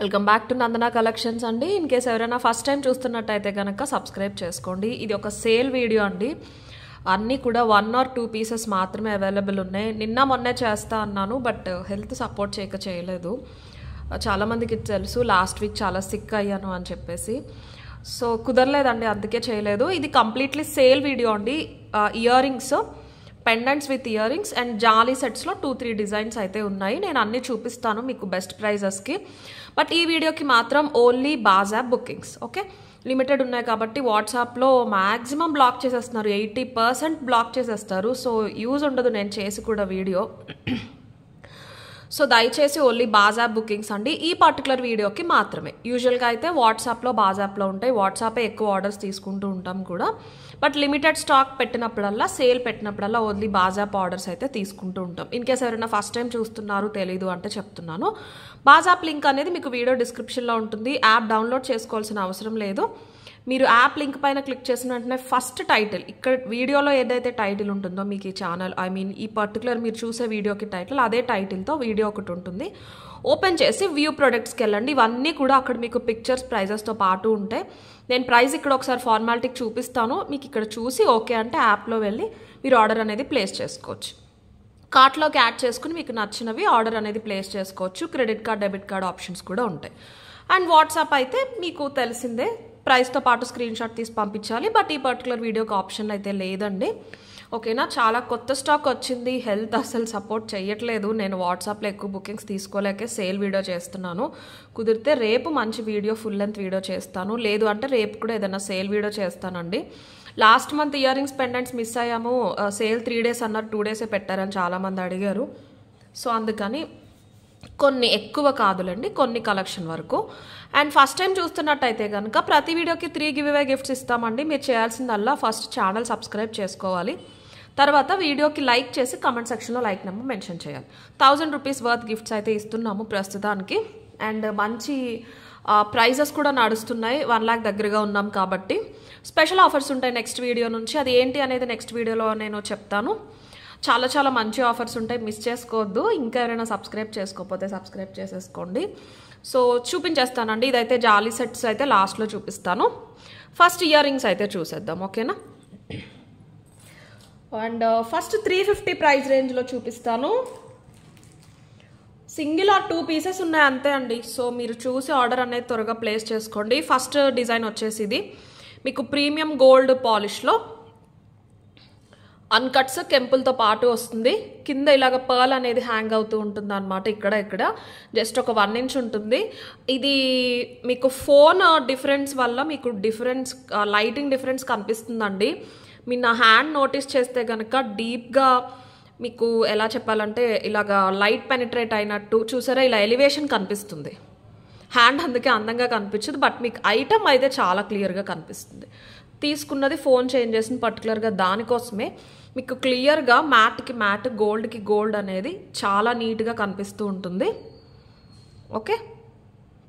welcome back to Nandana collections అండి in case ఎవరైనా first time చూస్తున్నట్టయితే కనుక సబ్స్క్రైబ్ చేసుకోండి ఇది ఒక సేల్ వీడియో అండి అన్నీ కూడా వన్ ఆర్ టూ పీసెస్ మాత్రమే అవైలబుల్ ఉన్నాయి నిన్న మొన్నే చేస్తా అన్నాను బట్ హెల్త్ సపోర్ట్ చేయక చేయలేదు చాలామందికి తెలుసు లాస్ట్ వీక్ చాలా సిక్ అయ్యాను అని చెప్పేసి సో కుదరలేదండి అందుకే చేయలేదు ఇది కంప్లీట్లీ సేల్ వీడియో అండి earrings pendants with earrings and జాలీ సెట్స్లో టూ త్రీ డిజైన్స్ అయితే ఉన్నాయి నేను అన్నీ చూపిస్తాను మీకు బెస్ట్ ప్రైజెస్కి బట్ ఈ వీడియోకి మాత్రం ఓన్లీ బాజాప్ బుకింగ్స్ ఓకే లిమిటెడ్ ఉన్నాయి కాబట్టి వాట్సాప్లో మ్యాక్సిమం బ్లాక్ చేసేస్తున్నారు ఎయిటీ పర్సెంట్ బ్లాక్ చేసేస్తారు సో యూజ్ ఉండదు నేను చేసి కూడా వీడియో సో దయచేసి ఓన్లీ బాజాప్ బుకింగ్స్ అండి ఈ పర్టికులర్ వీడియోకి మాత్రమే యూజువల్గా అయితే వాట్సాప్లో బాజాప్లో ఉంటాయి వాట్సాపే ఎక్కువ ఆర్డర్స్ తీసుకుంటూ ఉంటాం కూడా బట్ లిమిటెడ్ స్టాక్ పెట్టినప్పుడల్లా సేల్ పెట్టినప్పుడల్లా ఓన్లీ బాజాప్ ఆర్డర్స్ అయితే తీసుకుంటూ ఉంటాం ఇన్ కేస్ ఎవరైనా ఫస్ట్ టైం చూస్తున్నారు తెలీదు అంటే చెప్తున్నాను బాజాప్ లింక్ అనేది మీకు వీడియో డిస్క్రిప్షన్లో ఉంటుంది యాప్ డౌన్లోడ్ చేసుకోవాల్సిన అవసరం లేదు మీరు యాప్ లింక్ పైన క్లిక్ చేసిన వెంటనే ఫస్ట్ టైటిల్ ఇక్కడ వీడియోలో ఏదైతే టైటిల్ ఉంటుందో మీకు ఈ ఛానల్ ఐ మీన్ ఈ పర్టికులర్ మీరు చూసే వీడియోకి టైటిల్ అదే టైటిల్తో వీడియో ఒకటి ఉంటుంది ఓపెన్ చేసి వ్యూ ప్రొడక్ట్స్కి వెళ్ళండి ఇవన్నీ కూడా అక్కడ మీకు పిక్చర్స్ ప్రైజెస్తో పాటు ఉంటాయి నేను ప్రైస్ ఇక్కడ ఒకసారి ఫార్మాలిటీకి చూపిస్తాను మీకు ఇక్కడ చూసి ఓకే అంటే యాప్లో వెళ్ళి మీరు ఆర్డర్ అనేది ప్లేస్ చేసుకోవచ్చు కార్ట్లోకి యాడ్ చేసుకుని మీకు నచ్చినవి ఆర్డర్ అనేది ప్లేస్ చేసుకోవచ్చు credit card debit card options కూడా ఉంటాయి అండ్ వాట్సాప్ అయితే మీకు తెలిసిందే ప్రైస్తో పాటు స్క్రీన్ షాట్ తీసి పంపించాలి బట్ ఈ పర్టికులర్ వీడియోకి ఆప్షన్ అయితే లేదండి ఓకేనా చాలా కొత్త స్టాక్ వచ్చింది హెల్త్ అసలు సపోర్ట్ చేయట్లేదు నేను వాట్సాప్లో ఎక్కువ బుకింగ్స్ తీసుకోలేకే సేల్ వీడియో చేస్తున్నాను కుదిరితే రేపు మంచి వీడియో ఫుల్ లెంత్ వీడియో చేస్తాను లేదు అంటే రేపు కూడా ఏదైనా సేల్ వీడియో చేస్తానండి last month earrings pendants miss అయ్యాము సేల్ త్రీ డేస్ అన్నారు టూ డేసే పెట్టారని చాలామంది అడిగారు సో అందుకని కొన్ని ఎక్కువ కాదులండి కొన్ని కలెక్షన్ వరకు అండ్ ఫస్ట్ టైం చూస్తున్నట్టయితే కనుక ప్రతి వీడియోకి త్రీ గివ్ అవే గిఫ్ట్స్ ఇస్తామండి మీరు చేయాల్సిందల్లా ఫస్ట్ ఛానల్ సబ్స్క్రైబ్ చేసుకోవాలి తర్వాత వీడియోకి లైక్ చేసి కమెంట్ సెక్షన్లో లైక్ నెంబర్ మెన్షన్ చేయాలి థౌజండ్ రూపీస్ వర్త్ గిఫ్ట్స్ అయితే ఇస్తున్నాము ప్రస్తుతానికి అండ్ మంచి ప్రైజెస్ కూడా నడుస్తున్నాయి వన్ ల్యాక్ దగ్గరగా ఉన్నాం కాబట్టి స్పెషల్ ఆఫర్స్ ఉంటాయి నెక్స్ట్ వీడియో నుంచి అది ఏంటి అనేది నెక్స్ట్ వీడియోలో నేను చెప్తాను చాలా చాలా మంచి ఆఫర్స్ ఉంటాయి మిస్ చేసుకోవద్దు ఇంకా ఎవరైనా సబ్స్క్రైబ్ చేసుకోకపోతే సబ్స్క్రైబ్ చేసేసుకోండి సో చూపించేస్తానండి ఇదైతే జాలీ సెట్స్ అయితే లాస్ట్లో చూపిస్తాను ఫస్ట్ ఇయర్ రింగ్స్ అయితే చూసేద్దాం ఓకేనా and first three fifty price రేంజ్లో చూపిస్తాను సింగిల్ ఆర్ టూ పీసెస్ ఉన్నాయి అంతే అండి సో మీరు చూసి ఆర్డర్ అనేది త్వరగా ప్లేస్ చేసుకోండి ఫస్ట్ డిజైన్ వచ్చేసి ఇది మీకు ప్రీమియం గోల్డ్ పాలిష్లో అన్కట్స్ కెంపుల్తో పాటు వస్తుంది కింద ఇలాగ పర్ల్ అనేది హ్యాంగ్ అవుతూ ఉంటుంది అనమాట ఇక్కడ ఇక్కడ జస్ట్ ఒక వన్ ఇంచ్ ఉంటుంది ఇది మీకు ఫోన్ డిఫరెన్స్ వల్ల మీకు డిఫరెన్స్ లైటింగ్ డిఫరెన్స్ కనిపిస్తుందండి మీ నా హ్యాండ్ నోటీస్ చేస్తే కనుక డీప్గా మీకు ఎలా చెప్పాలంటే ఇలాగ లైట్ పెనిట్రేట్ అయినట్టు చూసారా ఇలా ఎలివేషన్ కనిపిస్తుంది హ్యాండ్ అందుకే అందంగా కనిపించదు బట్ మీకు ఐటమ్ అయితే చాలా క్లియర్గా కనిపిస్తుంది తీసుకున్నది ఫోన్ చేంజ్ చేసిన పర్టికులర్గా దానికోసమే మీకు క్లియర్గా మ్యాట్కి మ్యాట్ గోల్డ్కి గోల్డ్ అనేది చాలా నీట్గా కనిపిస్తూ ఉంటుంది ఓకే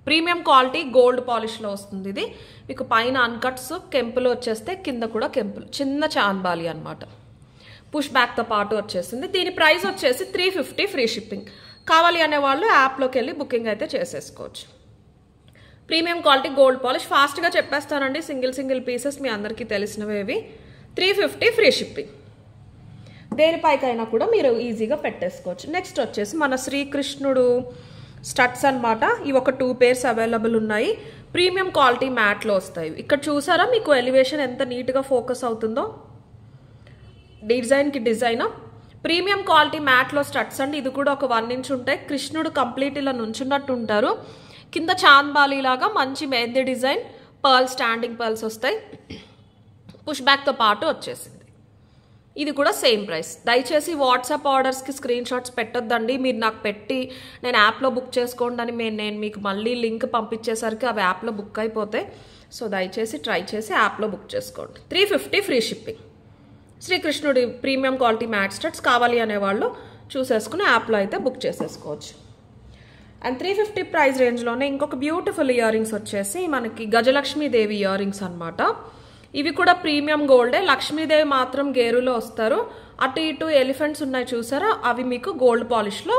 ప్రీమియం క్వాలిటీ గోల్డ్ పాలిష్లో వస్తుంది ఇది మీకు పైన అన్కట్స్ కెంపులు వచ్చేస్తే కింద కూడా కెంపులు చిన్న చాన్బాలి అనమాట పుష్ బ్యాక్తో పాటు వచ్చేసింది దీని ప్రైస్ వచ్చేసి త్రీ ఫిఫ్టీ ఫ్రీ షిప్పింగ్ కావాలి అనే వాళ్ళు యాప్లోకి వెళ్ళి బుకింగ్ అయితే చేసేసుకోవచ్చు ప్రీమియం క్వాలిటీ గోల్డ్ పాలిష్ ఫాస్ట్గా చెప్పేస్తానండి సింగిల్ సింగిల్ పీసెస్ మీ అందరికీ తెలిసినవేవి త్రీ ఫిఫ్టీ ఫ్రీ షిప్పింగ్ దేనిపైకైనా కూడా మీరు ఈజీగా పెట్టేసుకోవచ్చు నెక్స్ట్ వచ్చేసి మన శ్రీకృష్ణుడు స్టట్స్ అనమాట ఇవి ఒక టూ పేర్స్ అవైలబుల్ ఉన్నాయి ప్రీమియం క్వాలిటీ మ్యాట్లో వస్తాయి ఇక్కడ చూసారా మీకు ఎలివేషన్ ఎంత నీట్గా ఫోకస్ అవుతుందో డిజైన్కి డిజైన్ ప్రీమియం క్వాలిటీ మ్యాట్లో స్టట్స్ అండి ఇది కూడా ఒక వన్ ఇంచ్ ఉంటాయి కృష్ణుడు కంప్లీట్ ఇలా నుంచున్నట్టు ఉంటారు కింద చాన్బాలీలాగా మంచి mehndi design pearl standing pearls వస్తాయి పుష్ బ్యాక్తో పాటు వచ్చేసింది ఇది కూడా సేమ్ ప్రైస్ దయచేసి వాట్సాప్ ఆర్డర్స్కి స్క్రీన్ షాట్స్ పెట్టొద్దండి మీరు నాకు పెట్టి నేను యాప్లో బుక్ చేసుకోండి అని మేము నేను మీకు మళ్ళీ లింక్ పంపించేసరికి అవి యాప్లో బుక్ అయిపోతాయి సో దయచేసి ట్రై చేసి యాప్లో బుక్ చేసుకోండి త్రీ ఫిఫ్టీ ఫ్రీ షిప్పింగ్ శ్రీకృష్ణుడి ప్రీమియం క్వాలిటీ మ్యాట్ స్టడ్స్ కావాలి అనేవాళ్ళు చూసేసుకుని యాప్లో అయితే బుక్ చేసేసుకోవచ్చు అండ్ త్రీ ఫిఫ్టీ ప్రైస్ రేంజ్లోనే ఇంకొక బ్యూటిఫుల్ ఇయర్ రింగ్స్ వచ్చేసి మనకి గజలక్ష్మీదేవి ఇయర్ రింగ్స్ అనమాట ఇవి కూడా ప్రీమియం గోల్డే లక్ష్మీదేవి మాత్రం గేరులో వస్తారు అటు ఇటు ఎలిఫెంట్స్ ఉన్నాయి చూసారా అవి మీకు గోల్డ్ పాలిష్లో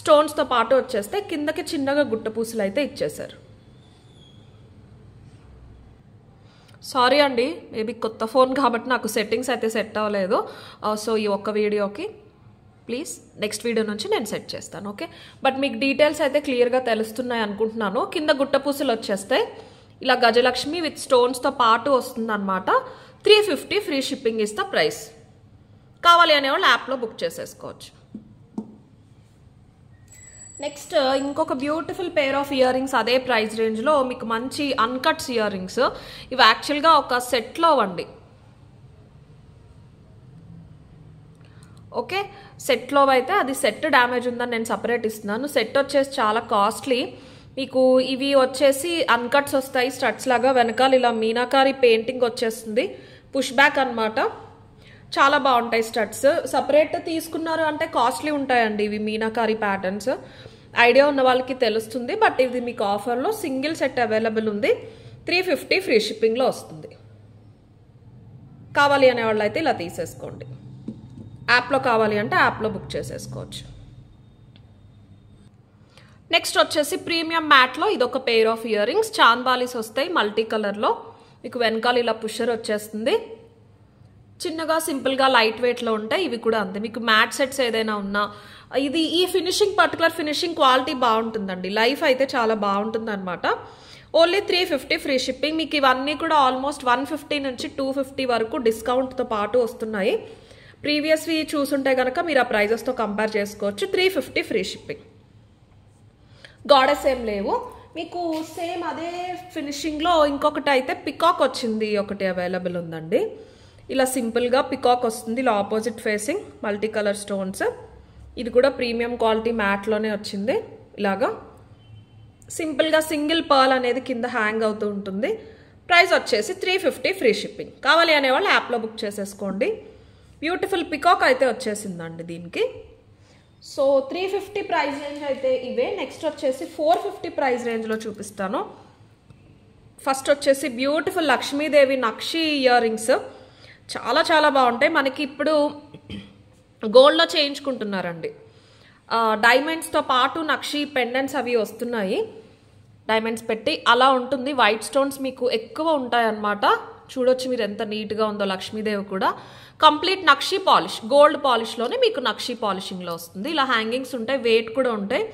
స్టోన్స్తో పాటు వచ్చేస్తే కిందకి చిన్నగా పూసలు అయితే ఇచ్చేసారు సారీ అండి మేబీ కొత్త ఫోన్ కాబట్టి నాకు సెట్టింగ్స్ అయితే సెట్ అవ్వలేదు సో uh, ఈ ఒక్క వీడియోకి ప్లీజ్ నెక్స్ట్ వీడియో నుంచి నేను సెట్ చేస్తాను ఓకే బట్ మీకు డీటెయిల్స్ అయితే క్లియర్గా తెలుస్తున్నాయి అనుకుంటున్నాను కింద గుట్టపూసలు వచ్చేస్తే ఇలా గజలక్ష్మి విత్ స్టోన్స్తో పాటు వస్తుంది అనమాట త్రీ ఫిఫ్టీ ఫ్రీ షిప్పింగ్ ఇస్తా ప్రైస్ కావాలి అనేవాళ్ళు యాప్లో బుక్ చేసేసుకోవచ్చు నెక్స్ట్ uh, ఇంకొక beautiful pair of earrings అదే ప్రైస్ రేంజ్లో మీకు మంచి అన్కట్స్ ఇయర్ రింగ్స్ ఇవి యాక్చువల్గా ఒక సెట్లో అండి ఓకే సెట్లో అయితే అది సెట్ డ్యామేజ్ ఉందని నేను సపరేట్ ఇస్తున్నాను సెట్ వచ్చేసి చాలా కాస్ట్లీ మీకు ఇవి వచ్చేసి అన్కట్స్ వస్తాయి స్టట్స్ లాగా వెనకాల ఇలా మీనాకారి పెయింటింగ్ వచ్చేస్తుంది పుష్ బ్యాక్ అనమాట చాలా బాగుంటాయి స్టట్స్ సపరేట్ తీసుకున్నారు అంటే కాస్ట్లీ ఉంటాయండి ఇవి మీనాకారి ప్యాటర్న్స్ ఐడియా ఉన్న వాళ్ళకి తెలుస్తుంది బట్ ఇది మీకు ఆఫర్లో సింగిల్ సెట్ అవైలబుల్ ఉంది త్రీ ఫిఫ్టీ ఫ్రీ షిప్పింగ్లో వస్తుంది కావాలి అనేవాళ్ళు అయితే ఇలా తీసేసుకోండి యాప్లో కావాలి అంటే యాప్లో బుక్ చేసేసుకోవచ్చు నెక్స్ట్ వచ్చేసి ప్రీమియం మ్యాట్లో ఇదొక పెయిర్ ఆఫ్ ఇయర్ రింగ్స్ చాంద్బాలీస్ వస్తాయి మల్టీ కలర్లో మీకు వెనకాల ఇలా పుషర్ వచ్చేస్తుంది చిన్నగా సింపుల్గా లైట్ వెయిట్లో ఉంటాయి ఇవి కూడా అంతే మీకు మ్యాట్ సెట్స్ ఏదైనా ఉన్నా ఇది ఈ ఫినిషింగ్ పర్టికులర్ ఫినిషింగ్ క్వాలిటీ బాగుంటుందండి లైఫ్ అయితే చాలా బాగుంటుంది అనమాట only three fifty free shipping మీకు ఇవన్నీ కూడా ఆల్మోస్ట్ వన్ ఫిఫ్టీ నుంచి టూ ఫిఫ్టీ వరకు డిస్కౌంట్తో పాటు వస్తున్నాయి ప్రీవియస్వి చూసుంటే కనుక మీరు ఆ ప్రైజెస్తో కంపేర్ చేసుకోవచ్చు three fifty free shipping goddess ఏం లేవు మీకు సేమ్ అదే ఫినిషింగ్లో ఇంకొకటి అయితే పికాక్ వచ్చింది ఒకటి అవైలబుల్ ఉందండి ఇలా సింపుల్గా పికాక్ వస్తుంది ఇలా opposite facing multi colour stones ఇది కూడా ప్రీమియం క్వాలిటీ మ్యాట్లోనే వచ్చింది ఇలాగా సింపుల్గా సింగిల్ పర్ల్ అనేది కింద హ్యాంగ్ అవుతూ ఉంటుంది ప్రైస్ వచ్చేసి త్రీ ఫిఫ్టీ ఫ్రీ షిప్పింగ్ కావాలి అనేవాళ్ళు యాప్లో బుక్ చేసేసుకోండి బ్యూటిఫుల్ పికాక్ అయితే వచ్చేసిందండి దీనికి so three fifty price range అయితే ఇవే నెక్స్ట్ వచ్చేసి ఫోర్ ఫిఫ్టీ ప్రైస్ రేంజ్లో చూపిస్తాను ఫస్ట్ వచ్చేసి beautiful Lakshmidevi nakshi earrings చాలా చాలా బాగుంటాయి మనకి ఇప్పుడు గోల్డ్లో చేయించుకుంటున్నారండి డైమండ్స్తో పాటు నక్షి పెండెంట్స్ అవి వస్తున్నాయి డైమండ్స్ పెట్టి అలా ఉంటుంది వైట్ స్టోన్స్ మీకు ఎక్కువ ఉంటాయన్నమాట చూడొచ్చు మీరు ఎంత నీట్గా ఉందో లక్ష్మీదేవి కూడా కంప్లీట్ నక్షి పాలిష్ గోల్డ్ పాలిష్లోనే మీకు నక్షి పాలిషింగ్లో వస్తుంది ఇలా హ్యాంగింగ్స్ ఉంటాయి వెయిట్ కూడా ఉంటాయి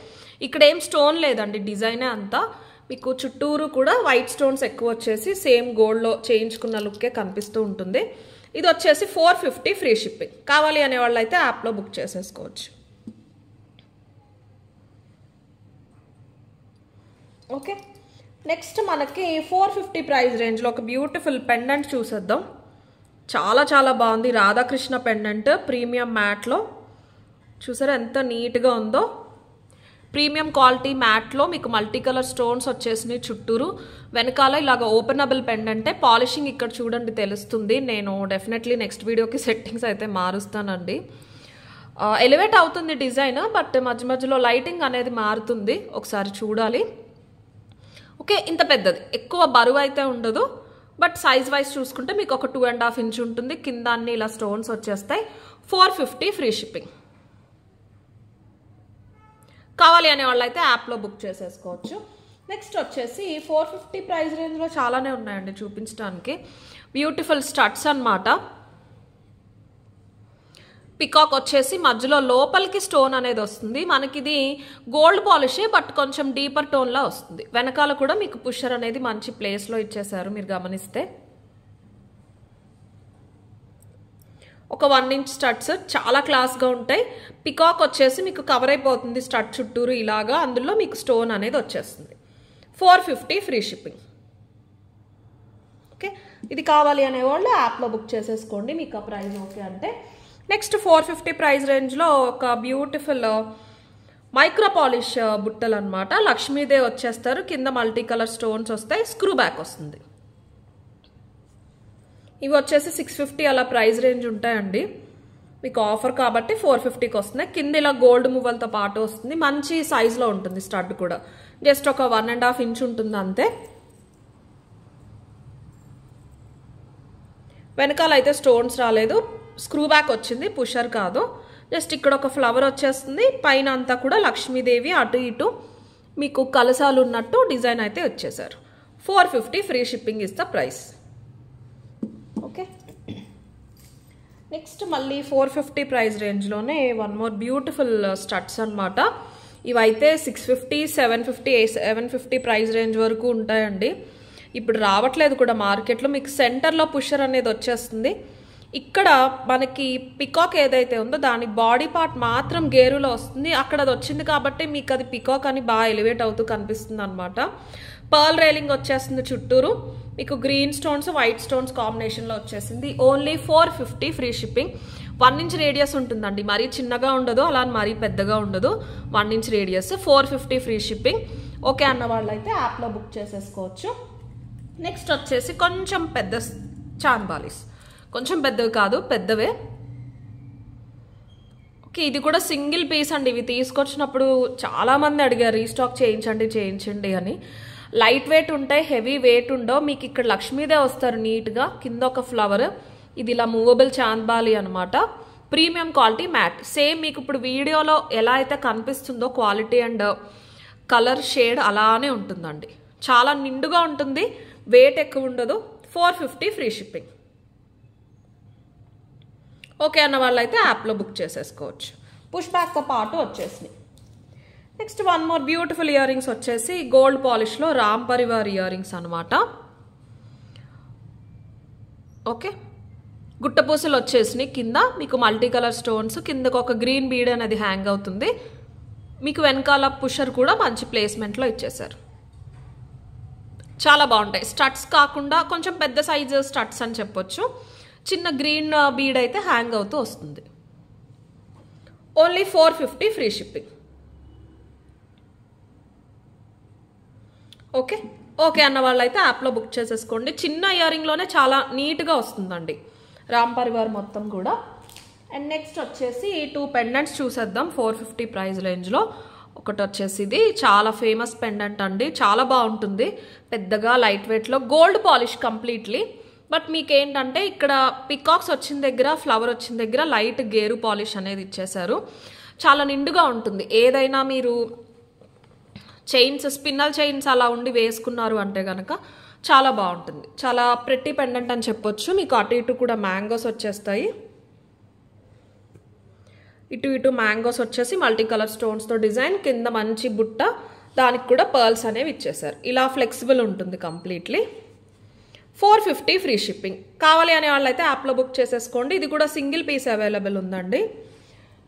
ఇక్కడ ఏం స్టోన్ లేదండి డిజైనే అంతా మీకు చుట్టూరు కూడా వైట్ స్టోన్స్ ఎక్కువ వచ్చేసి సేమ్ గోల్డ్లో చేయించుకున్న లుక్కే కనిపిస్తూ ఉంటుంది ఇది వచ్చేసి ఫోర్ ఫిఫ్టీ ఫ్రీ షిప్పింగ్ కావాలి అనే అయితే యాప్లో బుక్ చేసేసుకోవచ్చు ఓకే నెక్స్ట్ మనకి ఫోర్ ఫిఫ్టీ ప్రైస్ రేంజ్లో ఒక బ్యూటిఫుల్ పెండెంట్ చూసేద్దాం చాలా చాలా బాగుంది రాధాకృష్ణ పెండెంట్ ప్రీమియం మ్యాట్లో చూసారా ఎంత నీట్గా ఉందో ప్రీమియం క్వాలిటీ మ్యాట్లో మీకు మల్టీ కలర్ స్టోన్స్ వచ్చేసినాయి చుట్టూరు వెనకాల ఇలాగ ఓపెనబుల్ పెండంటే పాలిషింగ్ ఇక్కడ చూడండి తెలుస్తుంది నేను డెఫినెట్లీ నెక్స్ట్ వీడియోకి సెట్టింగ్స్ అయితే మారుస్తానండి ఎలివేట్ అవుతుంది డిజైన్ బట్ మధ్య మధ్యలో లైటింగ్ అనేది మారుతుంది ఒకసారి చూడాలి ఓకే ఇంత పెద్దది ఎక్కువ బరువు అయితే ఉండదు బట్ సైజ్ వైజ్ చూసుకుంటే మీకు ఒక టూ అండ్ హాఫ్ ఇంచ్ ఉంటుంది కింద అన్ని ఇలా స్టోన్స్ వచ్చేస్తాయి ఫోర్ ఫిఫ్టీ ఫ్రీ షిప్పింగ్ కావాలి అనే వాళ్ళైతే యాప్లో బుక్ చేసేసుకోవచ్చు నెక్స్ట్ వచ్చేసి ఫోర్ ఫిఫ్టీ ప్రైస్ రేంజ్లో చాలానే ఉన్నాయండి చూపించడానికి బ్యూటిఫుల్ స్టడ్స్ అనమాట పికాక్ వచ్చేసి మధ్యలో లోపలికి స్టోన్ అనేది వస్తుంది మనకి ఇది గోల్డ్ పాలిషే బట్ కొంచెం డీపర్ టోన్లా వస్తుంది వెనకాల కూడా మీకు పుషర్ అనేది మంచి ప్లేస్లో ఇచ్చేసారు మీరు గమనిస్తే ఒక వన్ ఇంచ్ స్టడ్స్ చాలా క్లాస్గా ఉంటాయి పికాక్ వచ్చేసి మీకు కవర్ అయిపోతుంది స్టడ్ చుట్టూరు ఇలాగా అందులో మీకు స్టోన్ అనేది వచ్చేస్తుంది four fifty free shipping okay ఇది కావాలి అనేవాళ్ళు యాప్లో బుక్ చేసేసుకోండి మీకు ఆ ప్రైస్ ఓకే అంటే నెక్స్ట్ ఫోర్ ఫిఫ్టీ ప్రైస్ రేంజ్లో ఒక beautiful micro uh, polish uh, బుట్టలు అనమాట లక్ష్మీదే వచ్చేస్తారు కింద మల్టీ కలర్ స్టోన్స్ వస్తాయి స్క్రూ బ్యాక్ వస్తుంది ఇవి వచ్చేసి సిక్స్ ఫిఫ్టీ అలా ప్రైస్ రేంజ్ ఉంటాయండి మీకు ఆఫర్ కాబట్టి ఫోర్ ఫిఫ్టీకి వస్తున్నాయి కింద ఇలా గోల్డ్ మువ్వలతో పాటు వస్తుంది మంచి సైజులో ఉంటుంది స్టడ్ కూడా జస్ట్ ఒక వన్ అండ్ హాఫ్ ఇంచ్ ఉంటుంది అంతే వెనకాల అయితే స్టోన్స్ రాలేదు స్క్రూ బ్యాక్ వచ్చింది పుషర్ కాదు జస్ట్ ఇక్కడ ఒక ఫ్లవర్ వచ్చేస్తుంది పైన అంతా కూడా లక్ష్మీదేవి అటు ఇటు మీకు కలసాలు ఉన్నట్టు డిజైన్ అయితే వచ్చేసారు four fifty free shipping is the price okay next మళ్ళీ ఫోర్ ఫిఫ్టీ ప్రైస్ రేంజ్లోనే వన్ మోర్ బ్యూటిఫుల్ స్టట్స్ అనమాట ఇవైతే six fifty seven fifty seven fifty price range వరకు ఉంటాయండి ఇప్పుడు రావట్లేదు కూడా మార్కెట్లో మీకు సెంటర్లో పుషర్ అనేది వచ్చేస్తుంది ఇక్కడ మనకి పికాక్ ఏదైతే ఉందో దాని బాడీ పార్ట్ మాత్రం గేరులో వస్తుంది అక్కడ అది వచ్చింది కాబట్టి మీకు అది పికాక్ అని బాగా ఎలివేట్ అవుతూ కనిపిస్తుంది అనమాట పర్ల్ రైలింగ్ వచ్చేస్తుంది చుట్టూరు మీకు గ్రీన్ స్టోన్స్ వైట్ స్టోన్స్ కాంబినేషన్లో వచ్చేసింది only four fifty free shipping one inch radius ఉంటుందండి మరీ చిన్నగా ఉండదు అలా మరీ పెద్దగా ఉండదు one inch radius four fifty free shipping okay అన్న వాళ్ళు అయితే యాప్లో బుక్ చేసేసుకోవచ్చు నెక్స్ట్ వచ్చేసి కొంచెం పెద్ద చాంబాలీస్ కొంచెం పెద్దవి కాదు పెద్దవే ఓకే ఇది కూడా సింగిల్ పీస్ అండి ఇవి తీసుకొచ్చినప్పుడు చాలామంది అడిగారు రీస్టాక్ చేయించండి చేయించండి అని లైట్ వెయిట్ ఉంటాయి హెవీ వెయిట్ ఉండవు మీకు ఇక్కడ లక్ష్మీదే వస్తారు నీట్గా కింద ఒక ఫ్లవర్ ఇది ఇలా మూవబుల్ చాందాలి అనమాట ప్రీమియం క్వాలిటీ మ్యాట్ సేమ్ మీకు ఇప్పుడు వీడియోలో ఎలా అయితే కనిపిస్తుందో క్వాలిటీ అండ్ కలర్ షేడ్ అలానే ఉంటుందండి చాలా నిండుగా ఉంటుంది వెయిట్ ఎక్కువ ఉండదు four fifty free shipping okay అన్న వాళ్ళు అయితే యాప్లో బుక్ చేసేసుకోవచ్చు పుష్ బ్యాక్తో పాటు వచ్చేసినాయి next one more beautiful earrings వచ్చేసి గోల్డ్ పాలిష్లో రామ్ పరివార్ ఇయర్ రింగ్స్ అనమాట ఓకే గుట్టపూసలు వచ్చేసినాయి కింద మీకు మల్టీ కలర్ స్టోన్స్ కిందకు ఒక గ్రీన్ బీడ్ అనేది హ్యాంగ్ అవుతుంది మీకు వెనకాల పుషర్ కూడా మంచి ప్లేస్మెంట్లో ఇచ్చేశారు చాలా బాగుంటాయి స్టట్స్ కాకుండా కొంచెం పెద్ద సైజు స్టట్స్ అని చెప్పొచ్చు చిన్న గ్రీన్ బీడ్ అయితే హ్యాంగ్ అవుతూ వస్తుంది only four fifty free shipping okay okay అన్న వాళ్ళు అయితే యాప్లో బుక్ చేసేసుకోండి చిన్న ఇయరింగ్లోనే చాలా నీట్గా వస్తుందండి రామ్ పరివార్ మొత్తం కూడా అండ్ నెక్స్ట్ వచ్చేసి టూ పెండెంట్స్ చూసేద్దాం ఫోర్ ఫిఫ్టీ ప్రైజ్ రేంజ్లో ఒకటి వచ్చేసి ఇది చాలా ఫేమస్ పెండెంట్ అండి చాలా బాగుంటుంది పెద్దగా లైట్ వెయిట్లో గోల్డ్ పాలిష్ కంప్లీట్లీ బట్ మీకు ఏంటంటే ఇక్కడ పికాక్స్ వచ్చిన దగ్గర ఫ్లవర్ వచ్చిన దగ్గర లైట్ గేరు పాలిష్ అనేది ఇచ్చేశారు చాలా నిండుగా ఉంటుంది ఏదైనా మీరు చైన్స్ స్పిన్నల్ చైన్స్ అలా ఉండి వేసుకున్నారు అంటే కనుక చాలా బాగుంటుంది చాలా ప్రెట్టి పెండెంట్ అని చెప్పొచ్చు మీకు అటు ఇటు కూడా మ్యాంగోస్ వచ్చేస్తాయి ఇటు ఇటు మ్యాంగోస్ వచ్చేసి మల్టీ కలర్ స్టోన్స్తో డిజైన్ కింద మంచి బుట్ట దానికి కూడా పర్ల్స్ అనేవి ఇచ్చేసారు ఇలా ఫ్లెక్సిబుల్ ఉంటుంది completely four fifty free shipping కావాలి అనే వాళ్ళైతే యాప్లో బుక్ చేసేసుకోండి ఇది కూడా సింగిల్ పీస్ అవైలబుల్ ఉందండి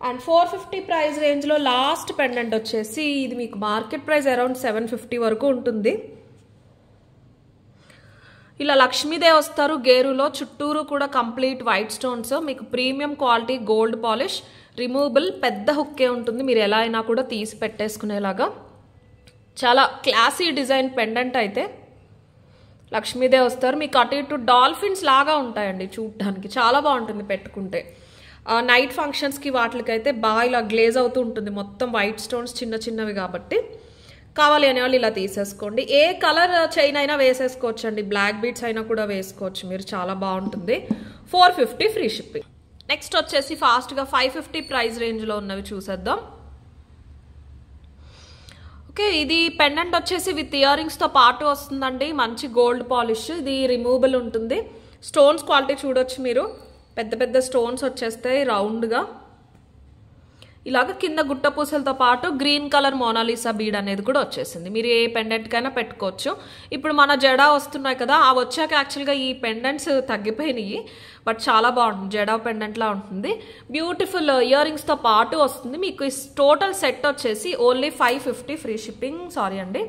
అండ్ ఫోర్ ఫిఫ్టీ ప్రైస్ రేంజ్లో లాస్ట్ పెండెంట్ వచ్చేసి ఇది మీకు market price around seven fifty వరకు ఉంటుంది ఇలా లక్ష్మీదే వస్తారు గేరులో చుట్టూరు కూడా కంప్లీట్ వైట్ స్టోన్స్ మీకు premium quality gold polish removable పెద్ద హుక్కే ఉంటుంది మీరు ఎలా అయినా కూడా తీసి పెట్టేసుకునేలాగా చాలా క్లాసీ డిజైన్ పెండెంట్ అయితే లక్ష్మీదే వస్తారు మీకు అటు ఇటు డాల్ఫిన్స్ లాగా ఉంటాయండి చూడడానికి చాలా బాగుంటుంది పెట్టుకుంటే నైట్ ఫంక్షన్స్కి వాటికైతే బాగా ఇలా గ్లేజ్ అవుతూ ఉంటుంది మొత్తం వైట్ స్టోన్స్ చిన్న చిన్నవి కాబట్టి కావాలి అనేవాళ్ళు ఇలా తీసేసుకోండి ఏ కలర్ చైన్ అయినా వేసేసుకోవచ్చు అండి బ్లాక్ బీట్స్ అయినా కూడా వేసుకోవచ్చు మీరు చాలా బాగుంటుంది four fifty free shipping next వచ్చేసి ఫాస్ట్గా ఫైవ్ ఫిఫ్టీ ప్రైస్ రేంజ్లో ఉన్నవి చూసేద్దాం ఓకే ఇది పెండెంట్ వచ్చేసి విత్ ఇయరింగ్స్తో పాటు వస్తుందండి మంచి గోల్డ్ పాలిష్ ఇది రిమూవబుల్ ఉంటుంది స్టోన్స్ క్వాలిటీ చూడొచ్చు మీరు పెద్ద పెద్ద స్టోన్స్ వచ్చేస్తాయి రౌండ్గా ఇలాగ కింద గుట్టపూసలతో పాటు గ్రీన్ కలర్ మోనాలిసా బీడ్ అనేది కూడా వచ్చేసింది మీరు ఏ పెండెంట్కైనా పెట్టుకోవచ్చు ఇప్పుడు మన జడ వస్తున్నాయి కదా ఆ వచ్చాక యాక్చువల్గా ఈ పెండెంట్స్ తగ్గిపోయినాయి బట్ చాలా బాగుంటుంది జడ పెండెంట్లా ఉంటుంది బ్యూటిఫుల్ ఇయర్ రింగ్స్తో పాటు వస్తుంది మీకు టోటల్ సెట్ వచ్చేసి only five fifty free shipping sorry అండి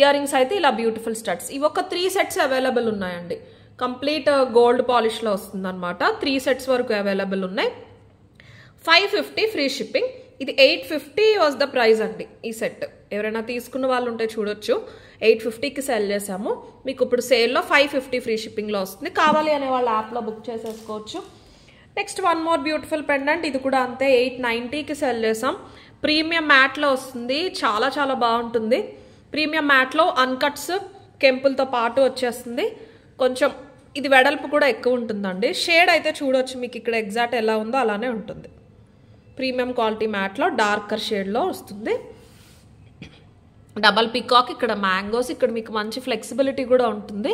ఇయర్ రింగ్స్ అయితే ఇలా బ్యూటిఫుల్ స్టడ్స్ ఇవి ఒక త్రీ సెట్స్ అవైలబుల్ ఉన్నాయండి కంప్లీట్ గోల్డ్ పాలిష్లో వస్తుందన్నమాట త్రీ సెట్స్ వరకు అవైలబుల్ ఉన్నాయి ఫైవ్ ఫిఫ్టీ ఫ్రీ షిప్పింగ్ ఇది eight fifty was the price అండి ఈ సెట్ ఎవరైనా తీసుకున్న వాళ్ళు ఉంటే చూడొచ్చు ఎయిట్ ఫిఫ్టీకి సెల్ చేసాము మీకు ఇప్పుడు సేల్లో ఫైవ్ ఫిఫ్టీ ఫ్రీ షిప్పింగ్లో వస్తుంది కావాలి అనే వాళ్ళు యాప్లో బుక్ చేసేసుకోవచ్చు next one more beautiful pendant ఇది కూడా అంతే ఎయిట్ నైంటీకి సెల్ చేసాం ప్రీమియం మ్యాట్లో వస్తుంది చాలా చాలా బాగుంటుంది ప్రీమియం మ్యాట్లో అన్కట్స్ కెంపుల్తో పాటు వచ్చేస్తుంది కొంచెం ఇది వెడల్పు కూడా ఎక్కువ ఉంటుందండి షేడ్ అయితే చూడవచ్చు మీకు ఇక్కడ ఎగ్జాక్ట్ ఎలా ఉందో అలానే ఉంటుంది ప్రీమియం క్వాలిటీ మ్యాట్లో డార్కర్ షేడ్లో వస్తుంది డబల్ పికాక్ ఇక్కడ మ్యాంగోస్ ఇక్కడ మీకు మంచి ఫ్లెక్సిబిలిటీ కూడా ఉంటుంది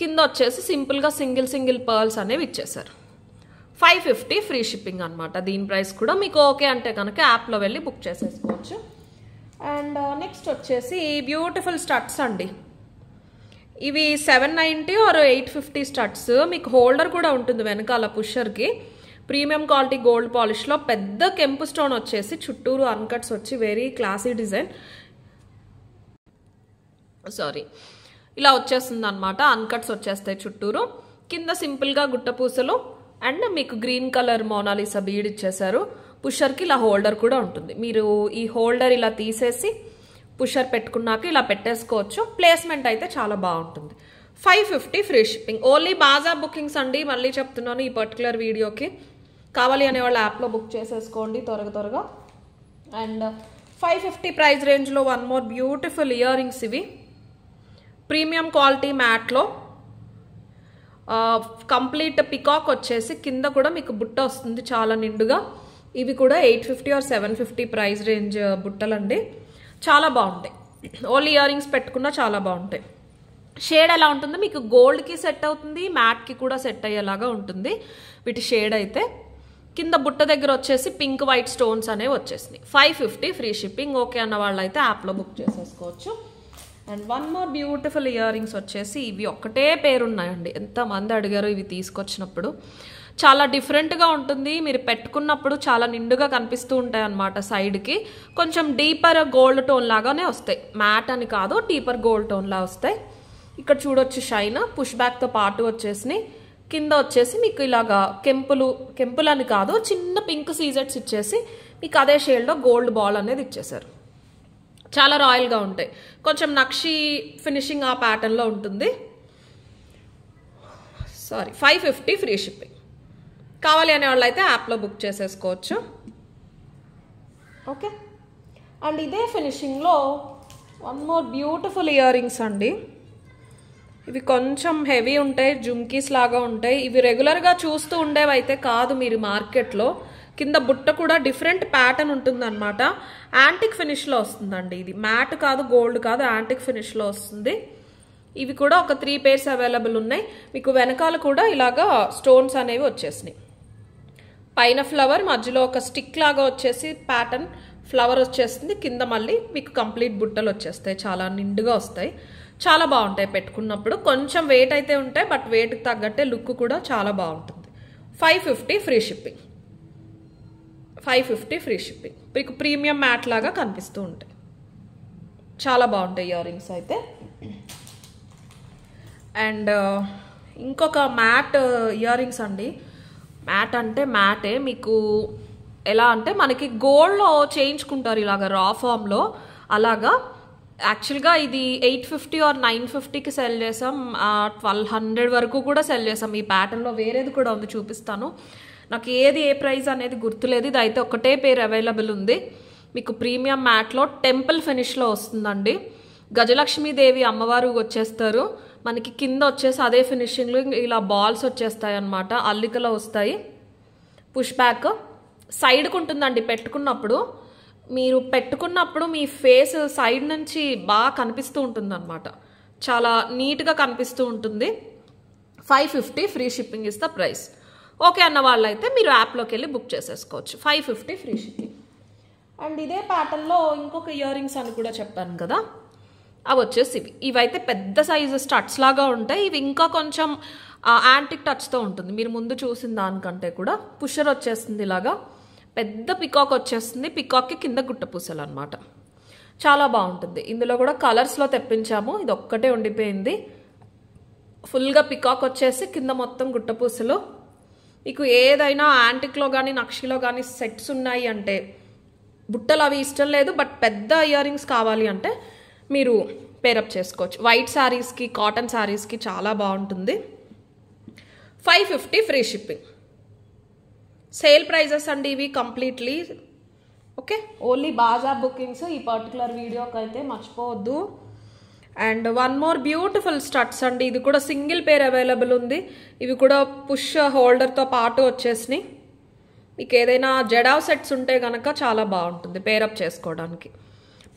కింద వచ్చేసి సింపుల్గా సింగిల్ సింగిల్ పర్ల్స్ అనేవి ఇచ్చేసారు ఫైవ్ ఫిఫ్టీ ఫ్రీ షిప్పింగ్ అనమాట దీని ప్రైస్ కూడా మీకు ఓకే అంటే కనుక యాప్లో వెళ్ళి బుక్ చేసేసుకోవచ్చు అండ్ నెక్స్ట్ వచ్చేసి బ్యూటిఫుల్ స్టట్స్ అండి ఇవి seven ninety or eight fifty studs మీకు హోల్డర్ కూడా ఉంటుంది వెనకాల పుషర్కి ప్రీమియం క్వాలిటీ గోల్డ్ పాలిష్లో పెద్ద కెంపు స్టోన్ వచ్చేసి చుట్టూరు అన్కట్స్ వచ్చి వెరీ క్లాసీ డిజైన్ సారీ ఇలా వచ్చేస్తుంది అనమాట అన్కట్స్ వచ్చేస్తాయి చుట్టూరు కింద సింపుల్గా గుట్టపూసలు అండ్ మీకు గ్రీన్ కలర్ మోనాలిస బీడ్ ఇచ్చేసారు పుషర్కి ఇలా హోల్డర్ కూడా ఉంటుంది మీరు ఈ హోల్డర్ ఇలా తీసేసి పుషర్ పెట్టుకున్నాక ఇలా పెట్టేసుకోవచ్చు ప్లేస్మెంట్ అయితే చాలా బాగుంటుంది five fifty free shipping only బాజా బుకింగ్స్ అండి మళ్ళీ చెప్తున్నాను ఈ పర్టికులర్ వీడియోకి కావాలి అనే యాప్లో బుక్ చేసేసుకోండి త్వరగా త్వరగా అండ్ ఫైవ్ ఫిఫ్టీ ప్రైస్ రేంజ్లో one more beautiful earrings ఇవి ప్రీమియం క్వాలిటీ మ్యాట్లో కంప్లీట్ పికాక్ వచ్చేసి కింద కూడా మీకు బుట్ట వస్తుంది చాలా నిండుగా ఇవి కూడా eight fifty or seven fifty price range బుట్టలండి చాలా బాగుంటాయి ఓన్లీ ఇయర్ రింగ్స్ పెట్టుకున్నా చాలా బాగుంటాయి షేడ్ ఎలా ఉంటుందో మీకు గోల్డ్కి సెట్ అవుతుంది మ్యాట్కి కూడా సెట్ అయ్యేలాగా ఉంటుంది వీటి షేడ్ అయితే కింద బుట్ట దగ్గర వచ్చేసి పింక్ వైట్ స్టోన్స్ అనేవి వచ్చేసినాయి five fifty free shipping okay అన్న వాళ్ళు అయితే యాప్లో బుక్ చేసేసుకోవచ్చు and one more beautiful earrings వచ్చేసి ఇవి ఒక్కటే పేరున్నాయండి ఎంతమంది అడిగారు ఇవి తీసుకొచ్చినప్పుడు చాలా డిఫరెంట్గా ఉంటుంది మీరు పెట్టుకున్నప్పుడు చాలా నిండుగా కనిపిస్తూ ఉంటాయి అన్నమాట సైడ్కి కొంచెం డీపర్ గోల్డ్ టోన్ లాగానే వస్తాయి మ్యాట్ అని కాదు డీపర్ గోల్డ్ టోన్లా వస్తాయి ఇక్కడ చూడొచ్చు షైన్ పుష్ బ్యాక్తో పాటు వచ్చేసినాయి కింద వచ్చేసి మీకు ఇలాగా కెంపులు కెంపులు అని కాదు చిన్న పింక్ సీజెట్స్ ఇచ్చేసి మీకు అదే షేడ్లో గోల్డ్ బాల్ అనేది ఇచ్చేసారు చాలా రాయల్గా ఉంటాయి కొంచెం నక్షి ఫినిషింగ్ ఆ ప్యాటర్న్లో ఉంటుంది sorry five fifty free shipping కావాలి అనే వాళ్ళు అయితే యాప్లో బుక్ చేసేసుకోవచ్చు ఓకే అండ్ ఇదే ఫినిషింగ్లో one more beautiful earrings అండి ఇవి కొంచెం హెవీ ఉంటాయి జుంకీస్ లాగా ఉంటాయి ఇవి రెగ్యులర్గా చూస్తూ ఉండేవైతే కాదు మీరు మార్కెట్లో కింద బుట్ట కూడా డిఫరెంట్ ప్యాటర్న్ అనమాట యాంటిక్ ఫినిష్లో వస్తుందండి ఇది మ్యాట్ కాదు గోల్డ్ కాదు యాంటిక్ ఫినిష్లో వస్తుంది ఇవి కూడా ఒక త్రీ పేర్స్ అవైలబుల్ ఉన్నాయి మీకు వెనకాల కూడా ఇలాగా స్టోన్స్ అనేవి వచ్చేసినాయి పైన ఫ్లవర్ మధ్యలో ఒక స్టిక్ లాగా వచ్చేసి ప్యాటర్న్ ఫ్లవర్ వచ్చేస్తుంది కింద మళ్ళీ మీకు కంప్లీట్ బుట్టలు వచ్చేస్తాయి చాలా నిండుగా వస్తాయి చాలా బాగుంటాయి పెట్టుకున్నప్పుడు కొంచెం వెయిట్ అయితే ఉంటాయి బట్ వెయిట్కి తగ్గట్టే లుక్ కూడా చాలా బాగుంటుంది five fifty free shipping five fifty free shipping మీకు ప్రీమియం మ్యాట్ లాగా కనిపిస్తూ ఉంటాయి చాలా బాగుంటాయి ఇయర్ రింగ్స్ అయితే అండ్ uh, ఇంకొక మ్యాట్ ఇయర్ రింగ్స్ అండి మ్యాట్ అంటే మ్యాటే మీకు ఎలా అంటే మనకి గోల్డ్లో చేయించుకుంటారు ఇలాగ రా ఫామ్లో అలాగా యాక్చువల్గా ఇది ఎయిట్ ఫిఫ్టీ ఆర్ నైన్ ఫిఫ్టీకి సెల్ చేసాం ట్వెల్వ్ హండ్రెడ్ వరకు కూడా సెల్ చేసాం ఈ ప్యాటర్న్లో వేరేది కూడా ఉంది చూపిస్తాను నాకు ఏది ఏ ప్రైజ్ అనేది గుర్తులేదు ఇది అయితే ఒకటే పేరు అవైలబుల్ ఉంది మీకు ప్రీమియం మ్యాట్లో టెంపుల్ ఫినిష్లో వస్తుందండి గజలక్ష్మీదేవి అమ్మవారు వచ్చేస్తారు మనకి కింద వచ్చేసి అదే ఫినిషింగ్లో ఇలా బాల్స్ వచ్చేస్తాయి అనమాట అల్లికలో వస్తాయి పుష్ బ్యాక్ సైడ్కి ఉంటుందండి పెట్టుకున్నప్పుడు మీరు పెట్టుకున్నప్పుడు మీ ఫేస్ సైడ్ నుంచి బాగా కనిపిస్తూ ఉంటుంది అనమాట చాలా నీట్గా కనిపిస్తూ ఉంటుంది five fifty free shipping is the price okay అన్న వాళ్ళైతే మీరు యాప్లోకి వెళ్ళి బుక్ చేసేసుకోవచ్చు five fifty free shipping and ఇదే ప్యాటర్న్లో ఇంకొక ఇయర్ రింగ్స్ అని కూడా చెప్పాను కదా అవి వచ్చేసి ఇవి ఇవైతే పెద్ద సైజు స్టట్స్ లాగా ఉంటాయి ఇవి ఇంకా కొంచెం యాంటిక్ టచ్తో ఉంటుంది మీరు ముందు చూసిన దానికంటే కూడా పుషర్ వచ్చేస్తుంది ఇలాగా పెద్ద పికాక్ వచ్చేస్తుంది పికాక్కి కింద గుట్టపూసలు అనమాట చాలా బాగుంటుంది ఇందులో కూడా కలర్స్లో తెప్పించాము ఇది ఒక్కటే ఉండిపోయింది ఫుల్గా పికాక్ వచ్చేసి కింద మొత్తం గుట్టపూసలు మీకు ఏదైనా యాంటిక్లో కానీ నక్షిలో కానీ సెట్స్ ఉన్నాయి అంటే బుట్టలు అవి ఇష్టం లేదు బట్ పెద్ద ఇయర్ రింగ్స్ కావాలి అంటే మీరు పేరప్ చేసుకోవచ్చు వైట్ శారీస్కి కాటన్ శారీస్కి చాలా బాగుంటుంది five fifty free shipping sale prices అండి ఇవి కంప్లీట్లీ ఓకే ఓన్లీ బాజా బుకింగ్స్ ఈ పర్టికులర్ వీడియోకి అయితే మర్చిపోవద్దు and one more beautiful studs అండి ఇది కూడా సింగిల్ పేర్ అవైలబుల్ ఉంది ఇవి కూడా పుష్ హోల్డర్తో పాటు వచ్చేసినాయి మీకు ఏదైనా జడావ్ సెట్స్ ఉంటే కనుక చాలా బాగుంటుంది పేరప్ చేసుకోవడానికి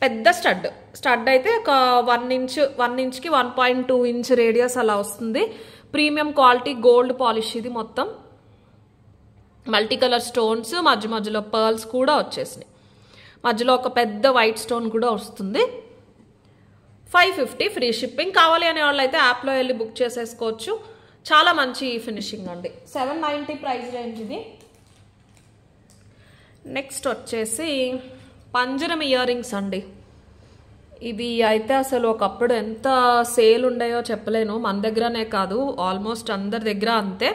పెద్ద స్టడ్ స్టడ్ అయితే ఒక వన్ ఇంచ్ వన్ ఇంచ్కి one point two inch radius అలా వస్తుంది ప్రీమియం క్వాలిటీ గోల్డ్ పాలిష్ ఇది మొత్తం మల్టీ కలర్ స్టోన్స్ మధ్య మధ్యలో పర్ల్స్ కూడా వచ్చేసినాయి మధ్యలో ఒక పెద్ద వైట్ స్టోన్ కూడా వస్తుంది ఫైవ్ ఫిఫ్టీ ఫ్రీ షిప్పింగ్ కావాలి అనే వాళ్ళు అయితే యాప్లో వెళ్ళి బుక్ చేసేసుకోవచ్చు చాలా మంచి ఫినిషింగ్ అండి సెవెన్ నైంటీ ప్రైస్ రేంజ్ ఇది నెక్స్ట్ వచ్చేసి పంజరం ఇయర్ రింగ్స్ అండి ఇవి అయితే అసలు ఒకప్పుడు ఎంత సేల్ ఉండేయో చెప్పలేను మన దగ్గరనే కాదు ఆల్మోస్ట్ అందరి దగ్గర అంతే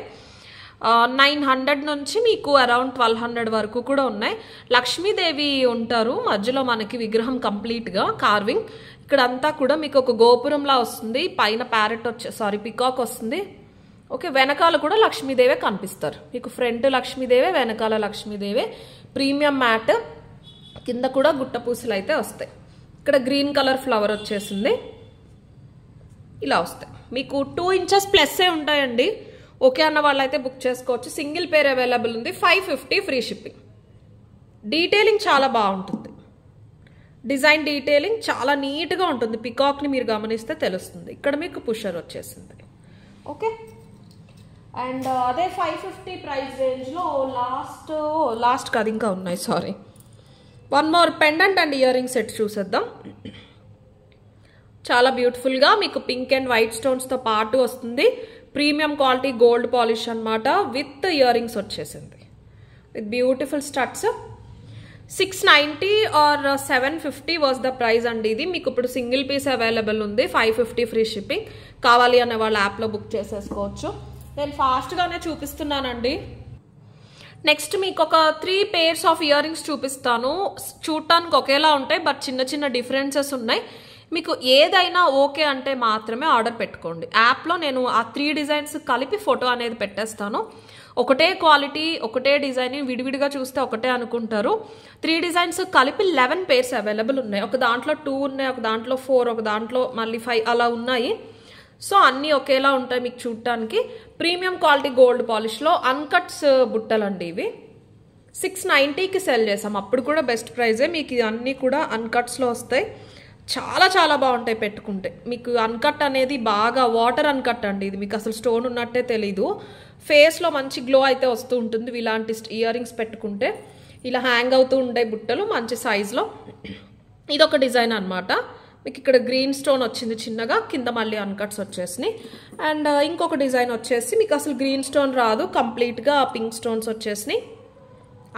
నైన్ హండ్రెడ్ నుంచి మీకు అరౌండ్ ట్వెల్వ్ హండ్రెడ్ వరకు కూడా ఉన్నాయి లక్ష్మీదేవి ఉంటారు మధ్యలో మనకి విగ్రహం కంప్లీట్గా కార్వింగ్ ఇక్కడంతా కూడా మీకు ఒక గోపురంలా వస్తుంది పైన ప్యారెట్ వచ్చే సారీ పికాక్ వస్తుంది ఓకే వెనకాల కూడా లక్ష్మీదేవే కనిపిస్తారు మీకు ఫ్రంట్ లక్ష్మీదేవే వెనకాల లక్ష్మీదేవే ప్రీమియం మ్యాట్ కింద కూడా గుట్టపూసలు అయితే వస్తాయి ఇక్కడ గ్రీన్ కలర్ ఫ్లవర్ వచ్చేసింది ఇలా వస్తాయి మీకు టూ ఇంచెస్ ప్లస్సే ఉంటాయండి ఓకే అన్న వాళ్ళైతే బుక్ చేసుకోవచ్చు సింగిల్ పేర్ అవైలబుల్ ఉంది five fifty free shipping detailing చాలా బాగుంటుంది డిజైన్ డీటెయిలింగ్ చాలా నీట్గా ఉంటుంది పికాక్ని మీరు గమనిస్తే తెలుస్తుంది ఇక్కడ మీకు పుషర్ వచ్చేసింది ఓకే అండ్ uh, అదే ఫైవ్ ఫిఫ్టీ ప్రైస్ రేంజ్లో లాస్ట్ లాస్ట్ కాదు ఇంకా ఉన్నాయి sorry one more pendant and earring set చూసేద్దాం చాలా బ్యూటిఫుల్గా మీకు పింక్ అండ్ వైట్ స్టోన్స్తో పాటు వస్తుంది ప్రీమియం క్వాలిటీ గోల్డ్ పాలిష్ అనమాట విత్ ఇయర్ రింగ్స్ వచ్చేసింది with beautiful studs six ninety or seven fifty was the price అండి ఇది మీకు ఇప్పుడు సింగిల్ పీస్ అవైలబుల్ ఉంది ఫైవ్ ఫిఫ్టీ ఫ్రీ షిప్పింగ్ కావాలి అనే వాళ్ళు యాప్లో బుక్ చేసేసుకోవచ్చు నేను ఫాస్ట్గానే చూపిస్తున్నానండి నెక్స్ట్ మీకు ఒక three pairs of earrings చూపిస్తాను చూడటానికి ఒకేలా ఉంటాయి బట్ చిన్న చిన్న డిఫరెన్సెస్ ఉన్నాయి మీకు ఏదైనా ఓకే అంటే మాత్రమే ఆర్డర్ పెట్టుకోండి యాప్లో నేను ఆ త్రీ డిజైన్స్ కలిపి ఫోటో అనేది పెట్టేస్తాను ఒకటే క్వాలిటీ ఒకటే డిజైన్ విడివిడిగా చూస్తే ఒకటే అనుకుంటారు త్రీ డిజైన్స్ కలిపి లెవెన్ పేర్స్ అవైలబుల్ ఉన్నాయి ఒక దాంట్లో టూ ఉన్నాయి ఒక దాంట్లో ఫోర్ ఒక దాంట్లో మళ్ళీ ఫైవ్ అలా ఉన్నాయి సో అన్నీ ఒకేలా ఉంటాయి మీకు చూడటానికి ప్రీమియం క్వాలిటీ గోల్డ్ పాలిష్లో అన్కట్స్ బుట్టలండి ఇవి సిక్స్ నైంటీకి సెల్ చేసాం అప్పుడు కూడా బెస్ట్ ప్రైజే మీకు అన్నీ కూడా అన్కట్స్లో వస్తాయి చాలా చాలా బాగుంటాయి పెట్టుకుంటే మీకు అన్కట్ అనేది బాగా వాటర్ అన్కట్ అండి ఇది మీకు అసలు స్టోన్ ఉన్నట్టే తెలీదు ఫేస్లో మంచి గ్లో అయితే వస్తూ ఉంటుంది ఇలాంటి ఇయర్ రింగ్స్ పెట్టుకుంటే ఇలా హ్యాంగ్ అవుతూ ఉండే బుట్టలు మంచి సైజులో ఇదొక డిజైన్ అనమాట మీకు ఇక్కడ గ్రీన్ స్టోన్ వచ్చింది చిన్నగా కింద మళ్ళీ అన్కట్స్ వచ్చేసినాయి అండ్ ఇంకొక డిజైన్ వచ్చేసి మీకు అసలు గ్రీన్ స్టోన్ రాదు కంప్లీట్గా పింక్ స్టోన్స్ వచ్చేసినాయి